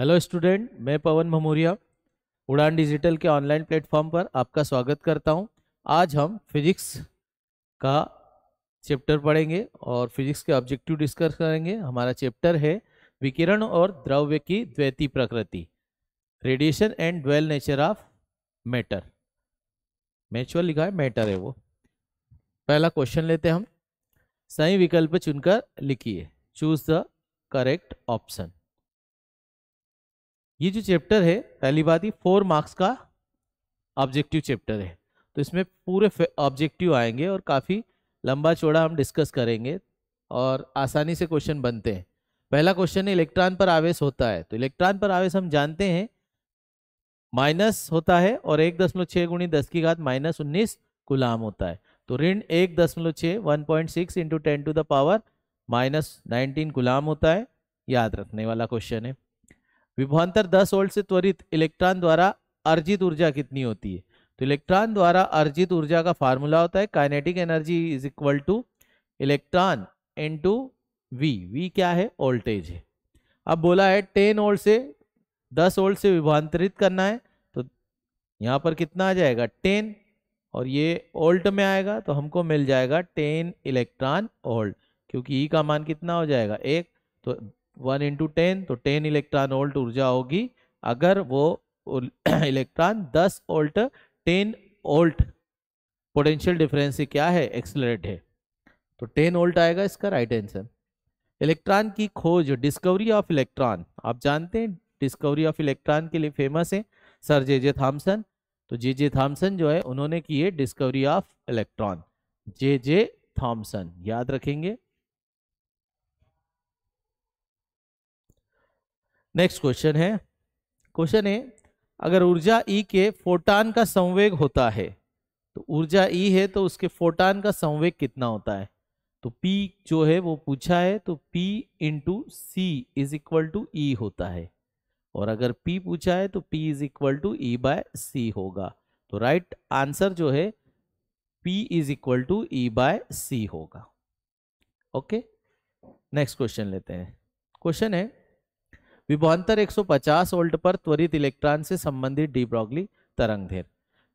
hello student मैं पवन भमोरिया उड़ान digital के ऑनलाइन प्लेटफॉर्म पर आपका स्वागत करता हूं आज हम फिजिक्स का चैप्टर पढ़ेंगे और फिजिक्स के ऑब्जेक्टिव डिस्कस करेंगे हमारा चैप्टर है विकिरण और द्रव्य की द्वैती प्रकृति radiation and dual nature of matter मैचुअल लिखा है मैटर है वो पहला क्वेश्चन लेते हैं हम सही विकल्प चुनकर लिखिए चूज द करेक्ट ऑप्शन ये जो चैप्टर है पहली बात ही फोर मार्क्स का ऑब्जेक्टिव चैप्टर है तो इसमें पूरे ऑब्जेक्टिव आएंगे और काफ़ी लंबा चौड़ा हम डिस्कस करेंगे और आसानी से क्वेश्चन बनते हैं पहला क्वेश्चन है इलेक्ट्रॉन पर आवेश होता है तो इलेक्ट्रॉन पर आवेश हम जानते हैं माइनस होता है और एक दशमलव छः गुणी दस की घात माइनस उन्नीस गुलाम होता है तो ऋण एक दशमलव छः one point six into ten to the power minus nineteen coulomb होता है याद रखने वाला क्वेश्चन है विभवांतर 10 वोल्ट से त्वरित इलेक्ट्रॉन द्वारा अर्जित ऊर्जा कितनी होती है तो इलेक्ट्रॉन द्वारा अर्जित ऊर्जा का फार्मूला होता है kinetic energy is equal to electron into V V क्या है वोल्टेज है अब बोला है टेन वोल्ट से दस वोल्ट से विभांतरित करना है तो यहाँ पर कितना आ जाएगा टेन और ये ओल्ट में आएगा तो हमको मिल जाएगा टेन इलेक्ट्रॉन ओल्ट क्योंकि ई e का मान कितना हो जाएगा एक तो वन इंटू टेन तो टेन इलेक्ट्रॉन वोल्ट ऊर्जा होगी अगर वो इलेक्ट्रॉन दस volt ten volt potential difference से क्या है एक्सलरेट है तो टेन ओल्ट आएगा इसका राइट आंसर इलेक्ट्रॉन की खोज डिस्कवरी ऑफ इलेक्ट्रॉन आप जानते हैं डिस्कवरी ऑफ इलेक्ट्रॉन के लिए फेमस है सर जे जे थामसन तो जे जे थामसन जो है उन्होंने की है discovery of electron J J Thomson याद रखेंगे नेक्स्ट क्वेश्चन है क्वेश्चन है अगर ऊर्जा ई e के फोटान का संवेग होता है तो ऊर्जा ई e है तो उसके फोटान का संवेग कितना होता है तो पी जो है वो पूछा है तो इन into C is equal to E होता है और अगर पी पूछा है तो P is equal to E by C होगा तो राइट आंसर जो है P is equal to E by C होगा ओके नेक्स्ट क्वेश्चन लेते हैं क्वेश्चन है विभवांतर 150 वोल्ट पर त्वरित इलेक्ट्रॉन से संबंधित डी ब्रॉगली तरंगधेर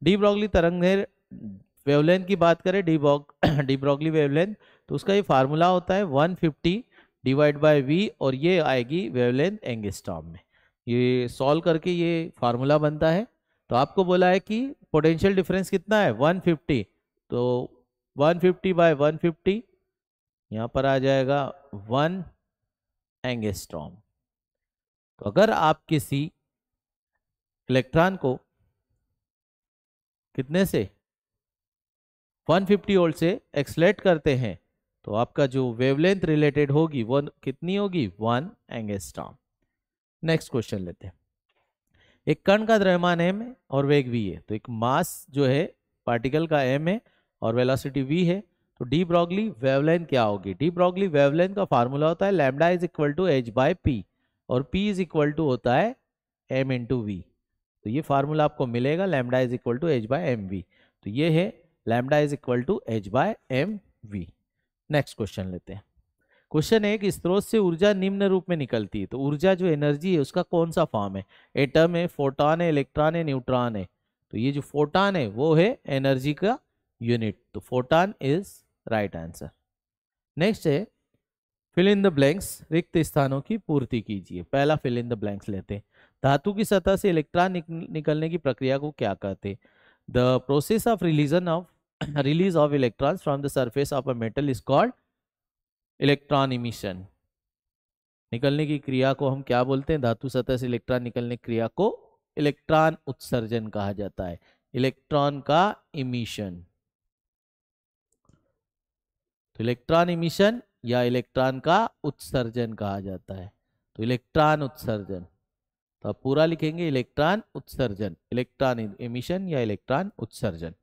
डी ब्रॉगली तरंगधेर वेवलेंथ की बात करें डी ब्रॉग डी ब्रॉगली वेवलेंथ तो उसका ये फार्मूला होता है 150 डिवाइड बाई वी और ये आएगी वेवलेंथ एंगस्टॉम में ये सॉल्व करके ये फार्मूला बनता है तो आपको बोला है कि पोटेंशियल डिफरेंस कितना है 150 तो 150 फिफ्टी बाय वन यहाँ पर आ जाएगा वन एंगेस्टॉम तो अगर आप किसी इलेक्ट्रॉन को कितने से 150 फिफ्टी ओल्ड से एक्सलेट करते हैं तो आपका जो वेवलेंथ रिलेटेड होगी वो कितनी होगी वन एंगेस्ट्रॉम नेक्स्ट क्वेश्चन लेते हैं एक कण का द्रव्यमान एम है और वेग वी है तो एक मास जो है पार्टिकल का एम है और वेलोसिटी वी है तो डी ब्रॉगली वेवलेंथ क्या होगी डी ब्रॉगली वेवलेंथ का फार्मूला होता है lambda is equal to H by P और P इज इक्वल टू होता है एम इंटू वी तो ये फार्मूला आपको मिलेगा lambda is equal to H by M V तो ये है lambda is equal to H by M V next question लेते हैं क्वेश्चन है कि स्रोत से ऊर्जा निम्न रूप में निकलती है तो ऊर्जा जो एनर्जी है उसका कौन सा फॉर्म है एटम है फोटॉन है इलेक्ट्रॉन है न्यूट्रॉन है तो ये जो फोटॉन है वो है एनर्जी का यूनिट तो photon is right answer next है फिल इन द ब्लैंक्स रिक्त स्थानों की पूर्ति कीजिए पहला फिल इन द ब्लैंक्स लेते हैं धातु की सतह से इलेक्ट्रॉन निक, निकलने की प्रक्रिया को क्या कहते हैं the process of religion of release of electrons from the surface of a metal is called electron emission निकलने की क्रिया को हम क्या बोलते हैं धातु सतह से इलेक्ट्रॉन निकलने की क्रिया को इलेक्ट्रॉन उत्सर्जन कहा जाता है इलेक्ट्रॉन का इमिशन तो इलेक्ट्रॉन इमिशन या इलेक्ट्रॉन का उत्सर्जन कहा जाता है तो इलेक्ट्रॉन उत्सर्जन तो आप पूरा लिखेंगे इलेक्ट्रॉन उत्सर्जन इलेक्ट्रॉन एमिशन या इलेक्ट्रॉन उत्सर्जन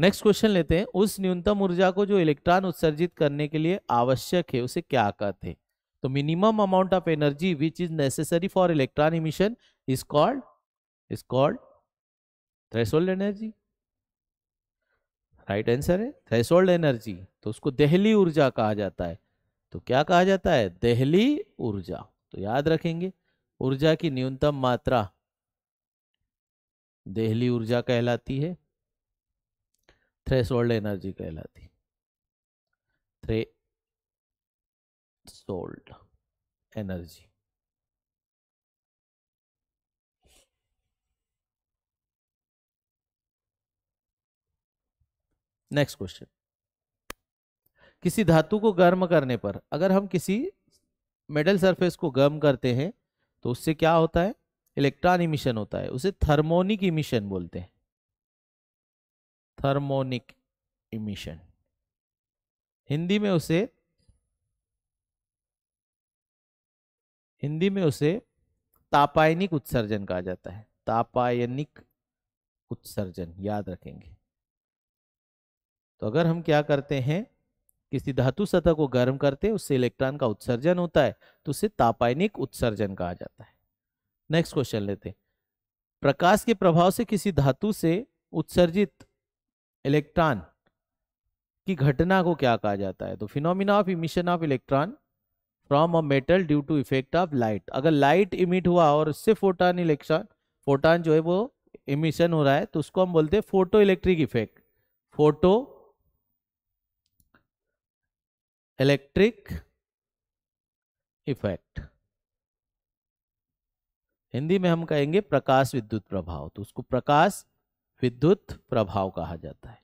नेक्स्ट क्वेश्चन लेते हैं उस न्यूनतम ऊर्जा को जो इलेक्ट्रॉन उत्सर्जित करने के लिए आवश्यक है उसे क्या कहते हैं तो minimum amount of energy which is necessary for electron emission is called is called threshold energy right answer है थ्रेसोल्ड एनर्जी तो उसको दहली ऊर्जा कहा जाता है तो क्या कहा जाता है दहली ऊर्जा तो याद रखेंगे ऊर्जा की न्यूनतम मात्रा दहली ऊर्जा कहलाती है सोल्ड एनर्जी कहलाती है threshold energy next question किसी धातु को गर्म करने पर अगर हम किसी मेडल सरफेस को गर्म करते हैं तो उससे क्या होता है इलेक्ट्रॉन इमिशन होता है उसे थर्मोनिक इमिशन बोलते हैं थर्मोनिक इमिशन हिंदी में उसे हिंदी में उसे तापायनिक उत्सर्जन कहा जाता है तापायनिक उत्सर्जन याद रखेंगे तो अगर हम क्या करते हैं किसी धातु सतह को गर्म करते हैं उससे इलेक्ट्रॉन का उत्सर्जन होता है तो उसे तापायनिक उत्सर्जन कहा जाता है नेक्स्ट क्वेश्चन लेते हैं प्रकाश के प्रभाव से किसी धातु से उत्सर्जित इलेक्ट्रॉन की घटना को क्या कहा जाता है तो phenomena of emission of electron from a metal due to effect of light अगर लाइट इमिट हुआ और उससे फोटान इलेक्ट्रॉन फोटान जो है वो इमिशन हो रहा है तो उसको हम बोलते हैं photo electric effect photo electric effect Hindi में हम कहेंगे प्रकाश विद्युत प्रभाव तो उसको प्रकाश विद्युत प्रभाव कहा जाता है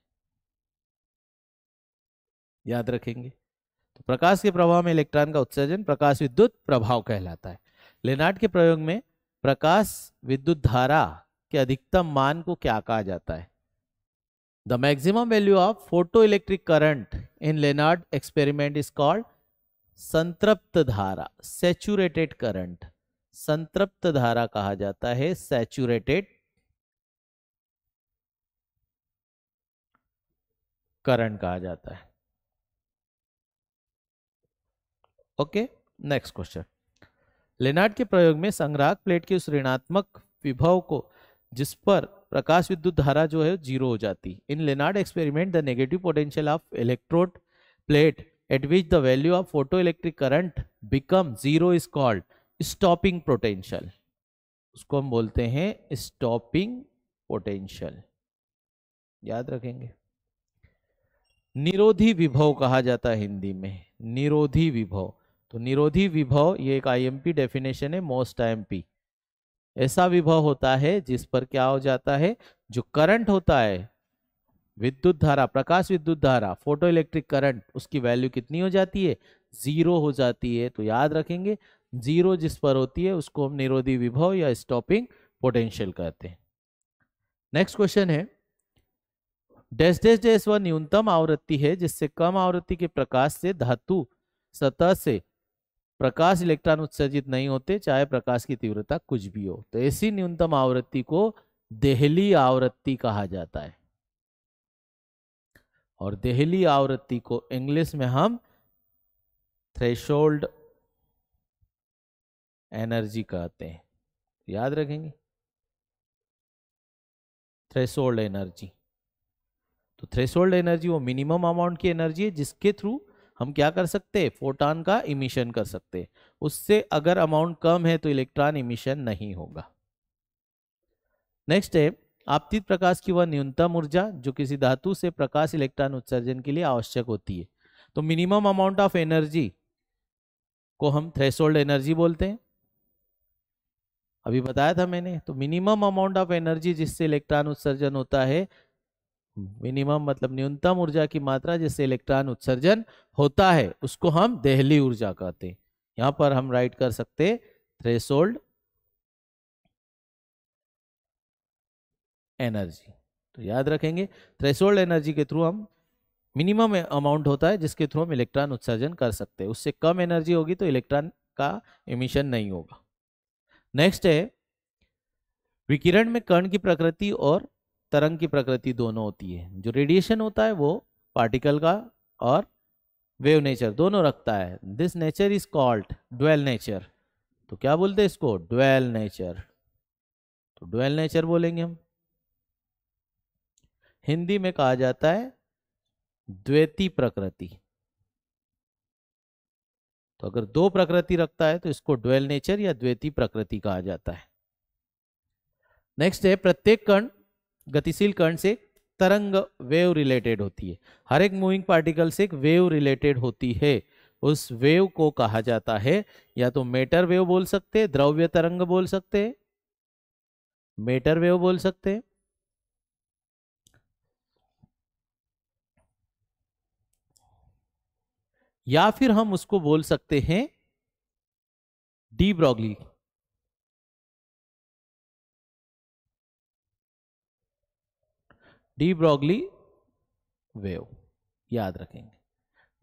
याद रखेंगे तो प्रकाश के प्रभाव में इलेक्ट्रॉन का उत्सर्जन प्रकाश विद्युत प्रभाव कहलाता है लेनार्ड के प्रयोग में प्रकाश विद्युत धारा के अधिकतम मान को क्या कहा जाता है The maximum value of photoelectric current in Lenard experiment is called संतृप्त धारा सेचुरेटेड करंट संतृप्त धारा कहा जाता है सैचुरेटेड करंट कहा जाता है ओके नेक्स्ट क्वेश्चन लेनार्ड के प्रयोग में संग्राहक प्लेट के उस ऋणात्मक विभव को जिस पर प्रकाश विद्युत धारा जो है जीरो हो जाती in Lenard experiment the negative potential of electrode plate at which the value of photo electric current become zero is called stopping potential उसको हम बोलते हैं स्टॉपिंग पोटेंशियल याद रखेंगे निरोधी विभव कहा जाता है हिंदी में निरोधी विभव तो निरोधी विभव ये एक आईएमपी डेफिनेशन है मोस्ट आईएमपी ऐसा विभव होता है जिस पर क्या हो जाता है जो करंट होता है विद्युत धारा प्रकाश विद्युत धारा फोटो इलेक्ट्रिक करंट उसकी वैल्यू कितनी हो जाती है जीरो हो जाती है तो याद रखेंगे जीरो जिस पर होती है उसको हम निरोधी विभव या स्टॉपिंग पोटेंशियल कहते हैं नेक्स्ट क्वेश्चन है डैश डैश डैश वह न्यूनतम आवृत्ति है जिससे कम आवृत्ति के प्रकाश से धातु सतह से प्रकाश इलेक्ट्रॉन उत्सर्जित नहीं होते चाहे प्रकाश की तीव्रता कुछ भी हो तो ऐसी न्यूनतम आवृत्ति को देहली आवृत्ति कहा जाता है और देहली आवृत्ति को इंग्लिश में हम थ्रेशोल्ड एनर्जी कहते हैं याद रखेंगे थ्रेशोल्ड एनर्जी तो थ्रेशोल्ड एनर्जी वो मिनिमम अमाउंट की एनर्जी है जिसके थ्रू हम क्या कर सकते फोटान का इमिशन कर सकते उससे अगर अमाउंट कम है तो इलेक्ट्रॉन इमिशन नहीं होगा नेक्स्ट है आपतित प्रकाश की वह न्यूनतम ऊर्जा जो किसी धातु से प्रकाश इलेक्ट्रॉन उत्सर्जन के लिए आवश्यक होती है तो मिनिमम अमाउंट ऑफ एनर्जी को हम थ्रेसोल्ड एनर्जी बोलते हैं अभी बताया था मैंने तो मिनिमम अमाउंट ऑफ एनर्जी जिससे इलेक्ट्रॉन उत्सर्जन होता है मिनिमम मतलब न्यूनतम ऊर्जा की मात्रा जिससे इलेक्ट्रॉन उत्सर्जन होता है उसको हम देहली ऊर्जा कहते हैं यहां पर हम राइट कर सकते थ्रेसोल्ड एनर्जी तो याद रखेंगे थ्रेसोल्ड एनर्जी के थ्रू हम मिनिमम अमाउंट होता है जिसके थ्रू हम इलेक्ट्रॉन उत्सर्जन कर सकते हैं उससे कम एनर्जी होगी तो इलेक्ट्रॉन का इमिशन नहीं होगा नेक्स्ट है विकिरण में कण की प्रकृति और तरंग की प्रकृति दोनों होती है जो रेडिएशन होता है वो पार्टिकल का और वेव नेचर दोनों रखता है this nature is called dual nature तो क्या बोलते हैं इसको ड्वेल नेचर तो ड्वेल नेचर बोलेंगे हम हिंदी में कहा जाता है द्वैती प्रकृति तो अगर दो प्रकृति रखता है तो इसको ड्वेल नेचर या द्वैती प्रकृति कहा जाता है नेक्स्ट है प्रत्येक कण गतिशील कण से तरंग वेव रिलेटेड होती है हर एक मूविंग पार्टिकल से एक वेव रिलेटेड होती है उस वेव को कहा जाता है या तो मेटर वेव बोल सकते द्रव्य तरंग बोल सकते मेटर वेव बोल सकते हैं या फिर हम उसको बोल सकते हैं de Broglie de Broglie wave याद रखेंगे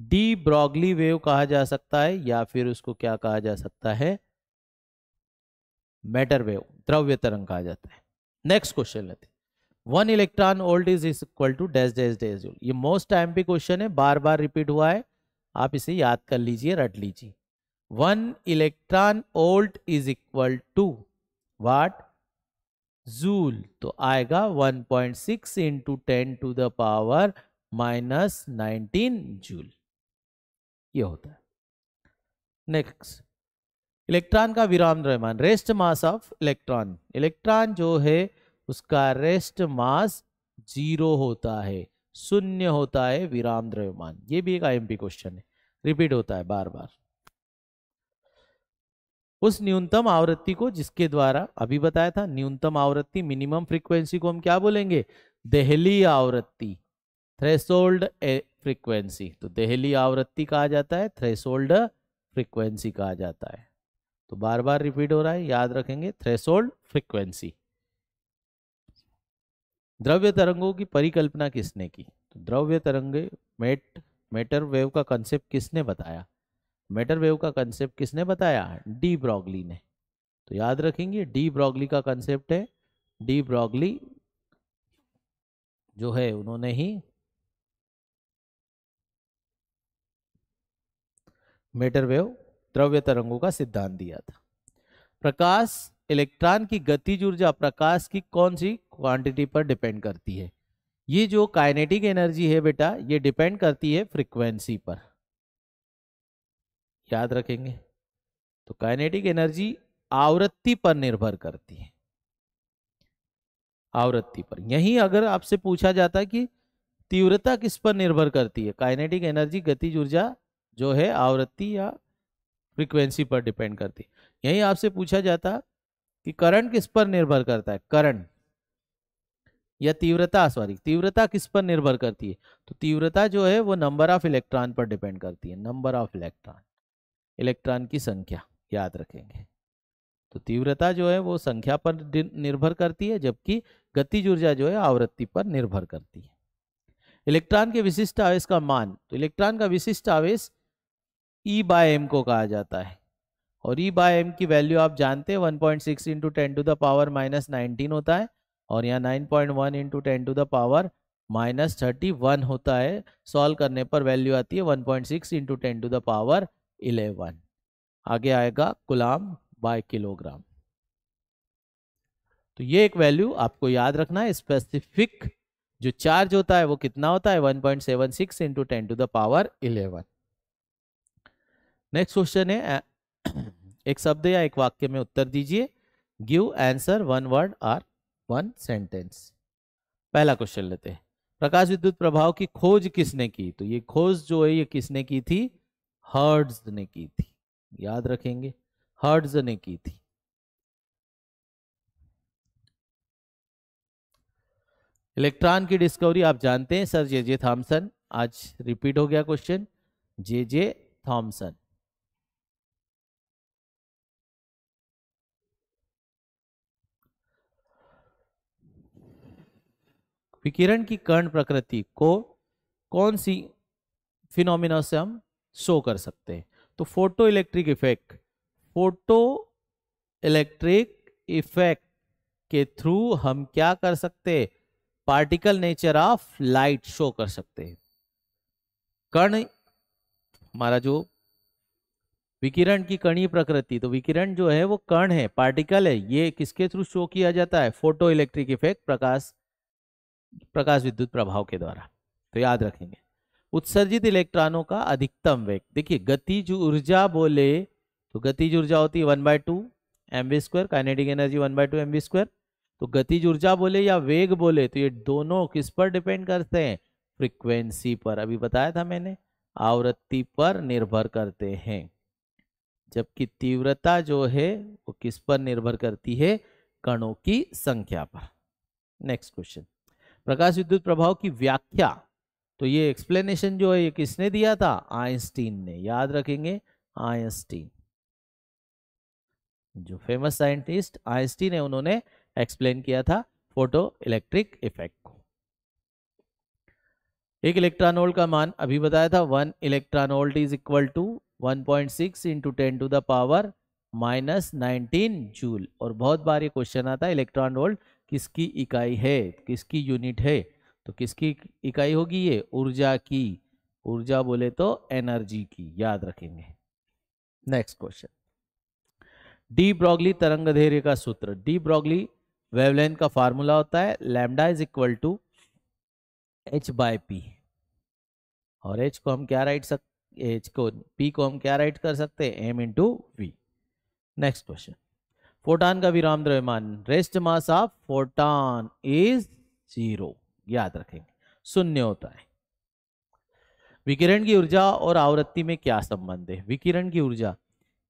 डी ब्रॉगली वेव कहा जा सकता है या फिर उसको क्या कहा जा सकता है मैटर वेव द्रव्य तरंग कहा जाता है नेक्स्ट क्वेश्चन लेते one electron volt is is equal to dash dash dash ये मोस्ट टाइम भी क्वेश्चन है बार बार रिपीट हुआ है आप इसे याद कर लीजिए रट लीजिए one electron volt is equal to what joule तो आएगा 1.6 point six into ten to the power minus nineteen joule ये होता है नेक्स्ट इलेक्ट्रॉन का विराम द्रव्यमान rest mass of electron electron जो है उसका रेस्ट मास जीरो होता है शून्य होता है विराम द्रव्यमान ये भी एक आईएमपी क्वेश्चन है रिपीट होता है बार बार उस न्यूनतम आवृत्ति को जिसके द्वारा अभी बताया था न्यूनतम आवृत्ति मिनिमम फ्रीक्वेंसी को हम क्या बोलेंगे देहली आवृत्ति थ्रेसोल्ड फ्रीक्वेंसी तो देहली आवृत्ति कहा जाता है थ्रेसोल्ड फ्रीक्वेंसी कहा जाता है तो बार बार रिपीट हो रहा है याद रखेंगे थ्रेसोल्ड फ्रीक्वेंसी द्रव्य तरंगों की परिकल्पना किसने की तो द्रव्य तरंगे मेट मेटर वेव का कंसेप्ट किसने बताया मैटर वेव का कंसेप्ट किसने बताया डी ब्रॉगली ने तो याद रखेंगे डी ब्रॉगली का कंसेप्ट है डी ब्रॉगली जो है उन्होंने ही मेटर वेव द्रव्य तरंगों का सिद्धांत दिया था प्रकाश इलेक्ट्रॉन की गतिज ऊर्जा प्रकाश की कौन सी क्वांटिटी पर डिपेंड करती है ये जो काइनेटिक एनर्जी है बेटा ये डिपेंड करती है फ्रीक्वेंसी पर याद रखेंगे तो काइनेटिक एनर्जी आवृत्ति पर निर्भर करती है आवृत्ति पर यही अगर आपसे पूछा जाता कि तीव्रता किस पर निर्भर करती है काइनेटिक एनर्जी गतिज ऊर्जा जो है आवृत्ति या फ्रीक्वेंसी पर डिपेंड करती है यही आपसे पूछा जाता कि करंट किस पर निर्भर करता है करंट या तीव्रता सॉरी तीव्रता किस पर निर्भर करती है तो तीव्रता जो है वो नंबर ऑफ इलेक्ट्रॉन पर डिपेंड करती है नंबर ऑफ इलेक्ट्रॉन इलेक्ट्रॉन की संख्या याद रखेंगे तो तीव्रता जो है वो संख्या पर निर्भर करती है जबकि गतिज ऊर्जा जो है आवृत्ति पर निर्भर करती है इलेक्ट्रॉन के विशिष्ट आवेश का मान तो इलेक्ट्रॉन का विशिष्ट आवेश ई बाय एम को कहा जाता है और ई बाय एम की वैल्यू आप जानते हैं 1.6 point six into ten to the power minus nineteen होता है और यहाँ 9.1 point one into ten to the power minus thirty one होता है सॉल्व करने पर वैल्यू आती है 1.6 point six into ten to the power eleven आगे आएगा गुलाम बाय किलोग्राम तो ये एक वैल्यू आपको याद रखना है स्पेसिफिक जो चार्ज होता है वो कितना होता है 1.76 point seven six into ten to the power eleven next question है एक शब्द या एक वाक्य में उत्तर दीजिए give answer one word or one sentence पहला क्वेश्चन लेते हैं प्रकाश विद्युत प्रभाव की खोज किसने की तो ये खोज जो है ये किसने की थी हर्ड्स ने की थी याद रखेंगे हर्ड्स ने की थी इलेक्ट्रॉन की डिस्कवरी आप जानते हैं सर जे जे थॉम्सन आज रिपीट हो गया क्वेश्चन जे जे थॉम्सन विकिरण की कर्ण प्रकृति को कौन सी फिनोमिना से हम शो कर सकते हैं तो photo electric effect photo electric effect के थ्रू हम क्या कर सकते particle nature of light show कर सकते हैं कर्ण हमारा जो विकिरण की कणी प्रकृति तो विकिरण जो है वो कण है पार्टिकल है ये किसके थ्रू शो किया जाता है फोटो इलेक्ट्रिक इफेक्ट प्रकाश प्रकाश विद्युत प्रभाव के द्वारा तो याद रखेंगे उत्सर्जित इलेक्ट्रॉनों का अधिकतम वेग देखिए गतिज ऊर्जा बोले तो गतिज ऊर्जा होती है one by two M V square kinetic energy one by two M V square तो गतिज ऊर्जा बोले या वेग बोले तो ये दोनों किस पर डिपेंड करते हैं फ्रीक्वेंसी पर अभी बताया था मैंने आवृत्ति पर निर्भर करते हैं जबकि तीव्रता जो है वो किस पर निर्भर करती है कणों की संख्या पर नेक्स्ट क्वेश्चन प्रकाश विद्युत प्रभाव की व्याख्या तो ये एक्सप्लेनेशन जो है ये किसने दिया था आइंस्टीन ने याद रखेंगे आइंस्टीन जो फेमस साइंटिस्ट आइंस्टीन है उन्होंने एक्सप्लेन किया था फोटो इलेक्ट्रिक इफेक्ट को एक इलेक्ट्रॉनोल्ड का मान अभी बताया था one electron volt is equal to 1.6 point six into ten to the power minus nineteen joule और बहुत बार ये क्वेश्चन आता है इलेक्ट्रॉन वोल्ट किसकी इकाई है किसकी यूनिट है तो किसकी इकाई होगी ये ऊर्जा की ऊर्जा बोले तो एनर्जी की याद रखेंगे नेक्स्ट क्वेश्चन डी ब्रॉगली तरंग धैर्य का सूत्र डी ब्रॉगली वेवलेंथ का फार्मूला होता है lambda is equal to H by P और एच को हम क्या राइट सक एच को पी को हम क्या राइट कर सकते हैं M into V next question photon का विराम द्रव्यमान rest mass of photon is zero याद रखेंगे शून्य होता है विकिरण की ऊर्जा और आवृत्ति में क्या संबंध है विकिरण की ऊर्जा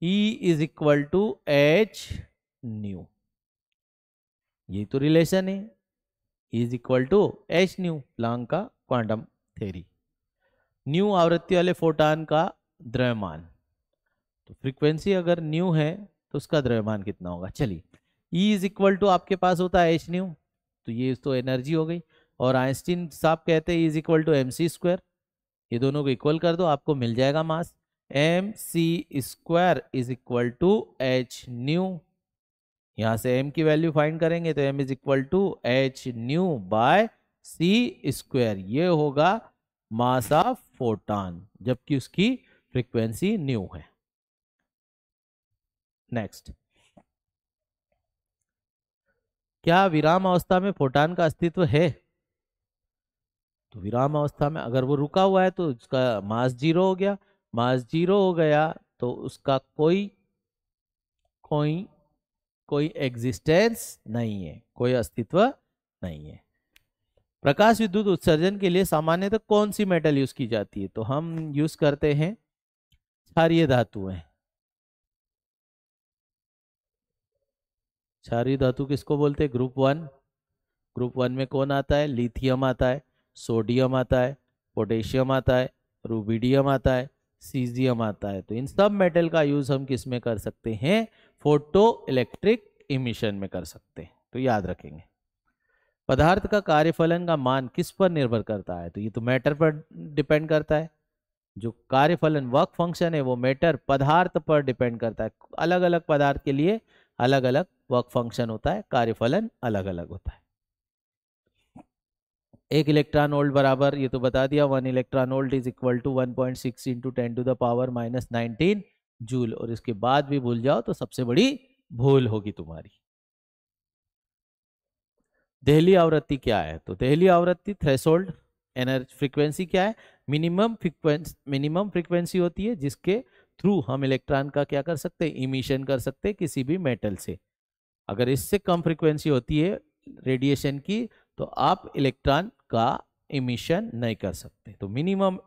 E is equal to H nu ये तो रिलेशन है is equal to H nu Planck का क्वांटम थेरी न्यू आवृत्ति वाले फोटान का द्रव्यमान तो फ्रीक्वेंसी अगर न्यू है तो उसका द्रव्यमान कितना होगा चलिए ई इज इक्वल टू आपके पास होता है एच न्यू तो ये तो एनर्जी हो गई और आइंस्टीन साहब कहते हैं is equal to M C square ये दोनों को इक्वल कर दो आपको मिल जाएगा mass M C square is equal to H nu यहाँ से m की वैल्यू फाइंड करेंगे तो m is equal to H nu by C square ये होगा मास ऑफ फोटॉन जबकि उसकी फ्रीक्वेंसी न्यू है नेक्स्ट क्या विराम अवस्था में फोटान का अस्तित्व है तो विराम अवस्था में अगर वो रुका हुआ है तो उसका मास जीरो हो गया मास जीरो हो गया तो उसका कोई कोई कोई एग्जिस्टेंस नहीं है कोई अस्तित्व नहीं है प्रकाश विद्युत उत्सर्जन के लिए सामान्यतः तो कौन सी मेटल यूज की जाती है तो हम यूज करते हैं क्षारिय धातुएं क्षारिय धातु किसको बोलते हैं ग्रुप वन ग्रुप वन में कौन आता है लिथियम आता है सोडियम आता है पोटेशियम आता है रूबीडियम आता है सीजियम आता है तो इन सब मेटल का यूज़ हम किस में कर सकते हैं फोटो इलेक्ट्रिक इमिशन में कर सकते हैं तो याद रखेंगे पदार्थ का कार्यफलन का मान किस पर निर्भर करता है तो ये तो मैटर पर डिपेंड करता है जो कार्यफलन वर्क फंक्शन है वो मैटर पदार्थ पर डिपेंड करता है अलग अलग पदार्थ के लिए अलग अलग वर्क फंक्शन होता है कार्यफलन अलग अलग होता है एक इलेक्ट्रॉन ओल्ड बराबर ये तो बता दिया one electron volt is equal to one point six into ten to the power minus nineteen joule और इसके बाद भी भूल जाओ तो सबसे बड़ी भूल होगी तुम्हारी दहली आवृत्ति क्या है तो दहली आवृत्ति थ्रेसोल्ड एनर्जी फ्रीक्वेंसी क्या है मिनिमम फ्रिक्वेंस मिनिमम फ्रिक्वेंसी होती है जिसके थ्रू हम इलेक्ट्रॉन का क्या कर सकते हैं इमिशन कर सकते हैं किसी भी मेटल से अगर इससे कम फ्रिक्वेंसी होती है रेडिएशन की तो आप इलेक्ट्रॉन का इमिशन नहीं कर सकते तो मिनिमम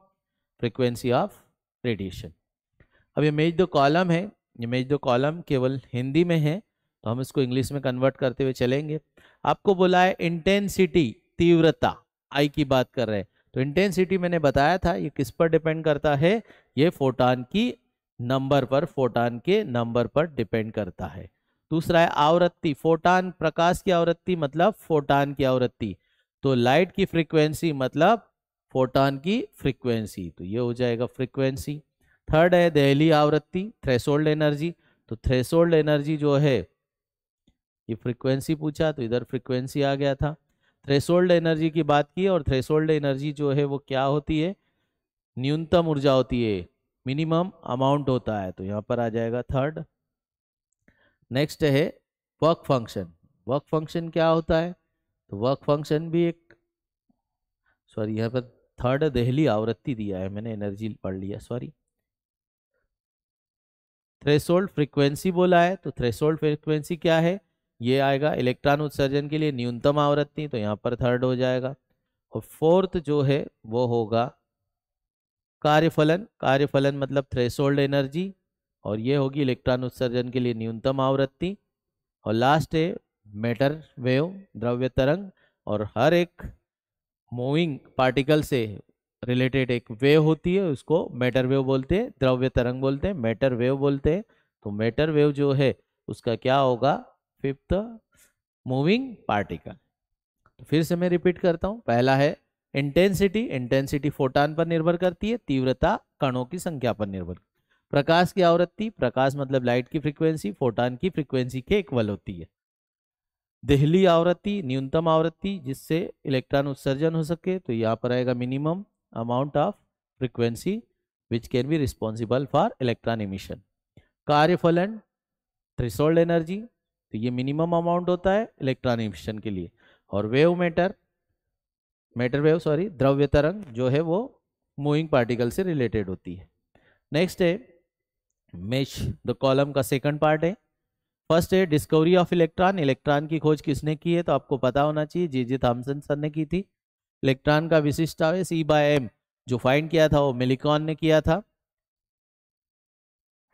फ्रिक्वेंसी ऑफ रेडिएशन अब ये मेज दो कॉलम है ये मेज दो कॉलम केवल हिंदी में है तो हम इसको इंग्लिश में कन्वर्ट करते हुए चलेंगे आपको बोला है इंटेंसिटी तीव्रता आई की बात कर रहे हैं तो इंटेंसिटी मैंने बताया था ये किस पर डिपेंड करता है ये फोटान की नंबर पर फोटान के नंबर पर डिपेंड करता है दूसरा है आवृत्ति फोटान प्रकाश की आवृत्ति मतलब फोटान की आवृत्ति तो लाइट की फ्रीक्वेंसी मतलब फोटॉन की फ्रीक्वेंसी तो ये हो जाएगा फ्रीक्वेंसी थर्ड है दहली आवृत्ति थ्रेसोल्ड एनर्जी तो थ्रेसोल्ड एनर्जी जो है ये फ्रीक्वेंसी पूछा तो इधर फ्रीक्वेंसी आ गया था थ्रेसोल्ड एनर्जी की बात की और थ्रेसोल्ड एनर्जी जो है वो क्या होती है न्यूनतम ऊर्जा होती है मिनिमम अमाउंट होता है तो यहाँ पर आ जाएगा थर्ड नेक्स्ट है वर्क फंक्शन वर्क फंक्शन क्या होता है तो वर्क फंक्शन भी एक सॉरी यहाँ पर थर्ड दहली आवृत्ति दिया है मैंने एनर्जी पढ़ लिया सॉरी थ्रेसोल्ड फ्रीक्वेंसी बोला है तो थ्रेसोल्ड फ्रीक्वेंसी क्या है ये आएगा इलेक्ट्रॉन उत्सर्जन के लिए न्यूनतम आवृत्ति तो यहाँ पर थर्ड हो जाएगा और फोर्थ जो है वो होगा कार्यफलन कार्यफलन मतलब थ्रेसोल्ड एनर्जी और ये होगी इलेक्ट्रॉन उत्सर्जन के लिए न्यूनतम आवृत्ति और लास्ट है मैटर वेव द्रव्य तरंग और हर एक मूविंग पार्टिकल से रिलेटेड एक वेव होती है उसको मैटर वेव बोलते हैं द्रव्य तरंग बोलते हैं मैटर वेव बोलते हैं तो मैटर वेव जो है उसका क्या होगा फिफ्थ मूविंग पार्टिकल तो फिर से मैं रिपीट करता हूँ पहला है इंटेंसिटी इंटेंसिटी फोटान पर निर्भर करती है तीव्रता कणों की संख्या पर निर्भर प्रकाश की आवृत्ति प्रकाश मतलब लाइट की फ्रीक्वेंसी फोटान की फ्रीक्वेंसी के इक्वल होती है दहली आवृत्ति न्यूनतम आवृत्ति जिससे इलेक्ट्रॉन उत्सर्जन हो सके तो यहाँ पर आएगा minimum amount of frequency which can be responsible for electron emission कार्यफलन थ्रिसोल्ड एनर्जी तो ये मिनिमम अमाउंट होता है इलेक्ट्रॉन इमिशन के लिए और wave matter matter wave sorry द्रव्य तरंग जो है वो मूविंग पार्टिकल से रिलेटेड होती है नेक्स्ट है मेश द कॉलम का सेकंड पार्ट है फर्स्ट है डिस्कवरी ऑफ इलेक्ट्रॉन इलेक्ट्रॉन की खोज किसने की है तो आपको पता होना चाहिए जी जी थॉमसन सर ने की थी इलेक्ट्रॉन का विशिष्ट आवे सी बाय एम जो फाइंड किया था वो मिलिकॉन ने किया था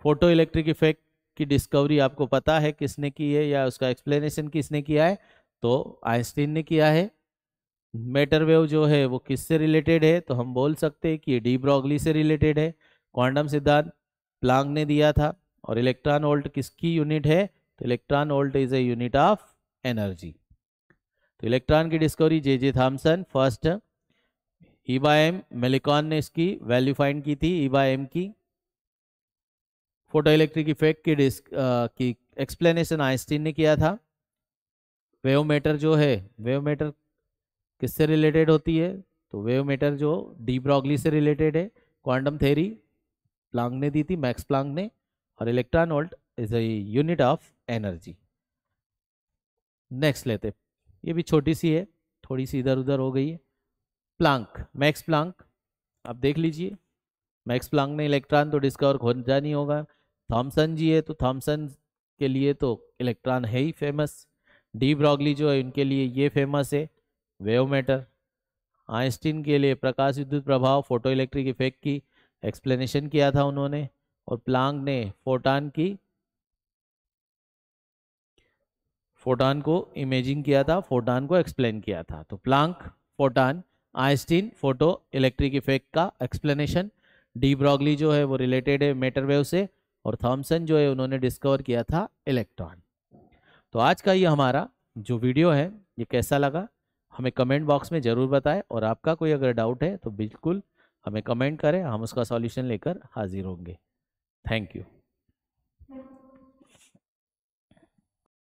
फोटो इलेक्ट्रिक इफेक्ट की डिस्कवरी आपको पता है किसने की है या उसका एक्सप्लेनेशन किसने किया है तो आइंस्टीन ने किया है मेटर वेव जो है वो किससे रिलेटेड है तो हम बोल सकते हैं कि ये डी ब्रॉगली से रिलेटेड है क्वांटम सिद्धांत प्लांग ने दिया था और इलेक्ट्रॉन वोल्ट किसकी यूनिट है तो electron volt is a unit of energy तो इलेक्ट्रॉन की discovery J J Thomson first E by M Millikan ने इसकी वैल्यू फाइंड की थी ई बाय एम की फोटो इलेक्ट्रिक इफेक्ट की डिस्क की एक्सप्लेनेशन आइंस्टीन ने किया था वेव मेटर जो है वेव मेटर किससे रिलेटेड होती है तो वेव मेटर जो डी ब्रॉगली से रिलेटेड है क्वांटम थेरी प्लांग ने दी थी मैक्स प्लांग ने और electron volt is a unit of energy next लेते ये भी छोटी सी है थोड़ी सी इधर उधर हो गई है प्लांक मैक्स प्लांक आप देख लीजिए मैक्स प्लांक ने इलेक्ट्रॉन तो डिस्कवर खोजा नहीं होगा थॉमसन जी है तो थॉमसन के लिए तो इलेक्ट्रॉन है ही फेमस डी ब्रॉगली जो है उनके लिए ये फेमस है वेव मैटर आइंस्टीन के लिए प्रकाश विद्युत प्रभाव फोटो इलेक्ट्रिक इफेक्ट की एक्सप्लेनेशन किया था उन्होंने और प्लांग ने फोटान की फोटॉन को इमेजिंग किया था फोटॉन को एक्सप्लेन किया था तो Planck photon Einstein photo electric effect का एक्सप्लेनेशन डी ब्रॉगली जो है वो रिलेटेड है मेटर वेव से और थॉमसन जो है उन्होंने डिस्कवर किया था इलेक्ट्रॉन तो आज का ये हमारा जो वीडियो है ये कैसा लगा हमें कमेंट बॉक्स में ज़रूर बताएं और आपका कोई अगर डाउट है तो बिल्कुल हमें कमेंट करें हम उसका सॉल्यूशन लेकर हाजिर होंगे थैंक यू